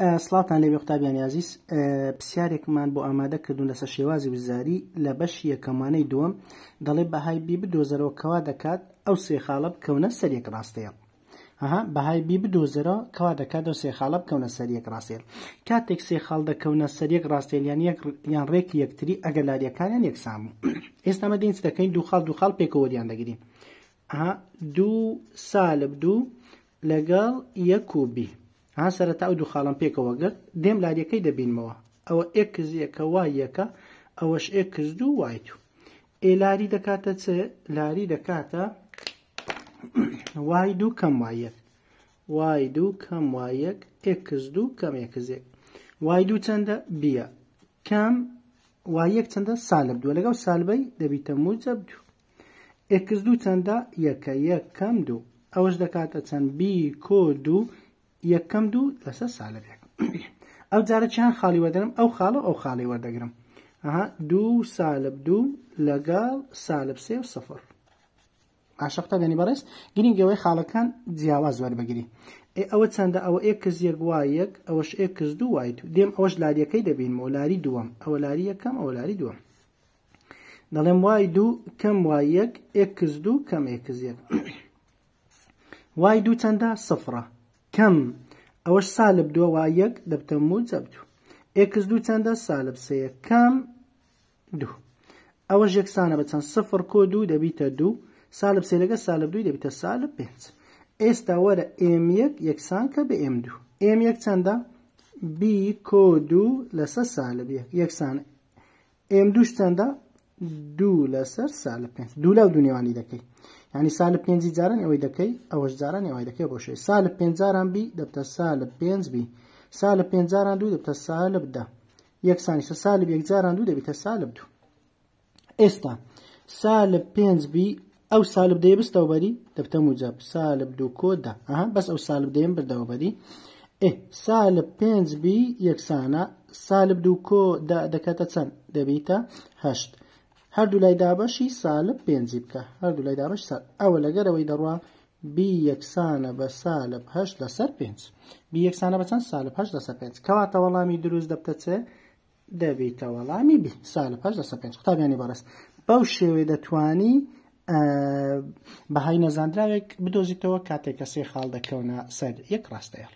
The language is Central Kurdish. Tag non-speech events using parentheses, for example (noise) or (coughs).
سڵاتان لەوێ قوتابیان یازیز پرسیارێکمان بۆ ئامادە کردوون لەسەر شێوازی وزاری لە بەش یەکەمانەی دووەم دەڵێ بەهای بی بدۆزەرەوە کەوا دەکات ئەو سێخاڵە بکەونە سەرێک ڕاستەیە. ها بەهای بی بدۆزەرە کەوا دەکات و سێخاڵە بکەونە سەرەک ڕاستێر کاتێک سێخاڵ دەکەونە سەرەک ڕاستێلیان یان ڕێک یەکتری ئەگەلاریەکانیان یەکسام (clears throat) ئێستا مە دەینس دەکەین دوو خاڵ دوو خاڵ پێکەوەریان دەگرین دوو سالب دوو لەگەڵ یەک و بی هان سەرەتا ئەو دوو خاڵم پێکەوە گەر دێم لاریەکەی دەبینمەوە ئەوە ئێکز یەکە وای یەکە ئەوەش ئێکز دوو وای تو ئێلاری دەکاتە چ لاری دەکاتە وای دوو کەم وایەک وای دوو کەم وایەک ئێکز دوو کەم ێکزێک وای دوو چەندە بیە کەم وایەک چەندە سالب دووە لەگەڵ سالبەی دەبیتە موجەب دوو ئێکز دوو چەندە یەکە یەک کەم دوو ئەوەش دەکاتە چەند بی کۆ دوو یەکەم دوو لەسە سالەرێک ئەو جارە چیان خاڵی وەدەرم ئەو خاڵە ئەو خاڵی وەردەگرم دوو سالب دوو لەگەڵ سالب سێ و سفر عاشقتا دەنی بەڕێز گرنگەوەی خاڵەکان جیاواز زۆر بگیری ئێ ئەوە چەندە ئەوە ئێکز یەک وایەک ئەوەش ئێکز دوو وای و دێم ئەوەش لاریەکەی دەبین و لاری دووەم ئەوە لاری یەکەم ئەوە لاری دووەم دەڵێم وای دوو کەم وایەک ئێکز دوو کەم ئێکز یەک (coughs) وای دوو چەندە سفرە یەکەم ئەوەش سالب دووە وا یەک دەبتەم و جەبدو ئێکس دوو چەندە سالب سێ یەکەم دوو ئەوەش یەکسانە بە چەند سفر کۆ دوو دەبیتە دوو سالب سێ لەگە سالب دوو دەبیتە سالب پێنج ئێستا وەرە ئێم1 یەکسان کە بە ئێم دوو ئێم1 چەندە بی کۆ دوو لەسە سالب یەکسانە ئێم دووش چەندە دوو لەسەر سال پێنج دوو لەو دونیوانی دەکەی ینی سال پێنجی جاران ئەوەی دەکەی ئەوەش جاران ئەوەی دەکەی بۆ شوی سال پێنجاران بی دەبتە سال پێنج بی سال پێنجاران دوو دەبتە سال بدە یەکسانیشە سال یەکجاران دوو دەبیتە سال دوو ئێستا سال پێنج بی ئەو سال بدەی بستەوبەری دەبتە موجب سال دوو کۆدا ئەها بەس ئەو سال بدەیم بردەوەبەری ئێ سال پێنج بی یەکسانە سال دوو کۆ دەکاتە چەند دەبیتە هەشت. هەردوو لای دابەشی سالب پێنجی بکە هەردوو لای دابش سال ئەوە لەگەرەوەی دەڕوا بی یەکسانە بە سالب هەش لەسەر پێنج بی یەکسانە بە چەند سالب هەش لەسەر پێنج کەواتە وەڵامی دروست دەبتەچێ دەبیتە وەڵامی بی سالب هەش لەسەر پێنج قوتابیانی بەڕست بەو شێوێ دەتوانی بەهای نەزانراوێک بدۆزیتەوە کاتێک کەسی خاڵ دەکەونە سەر یەک ڕاستەیەڵ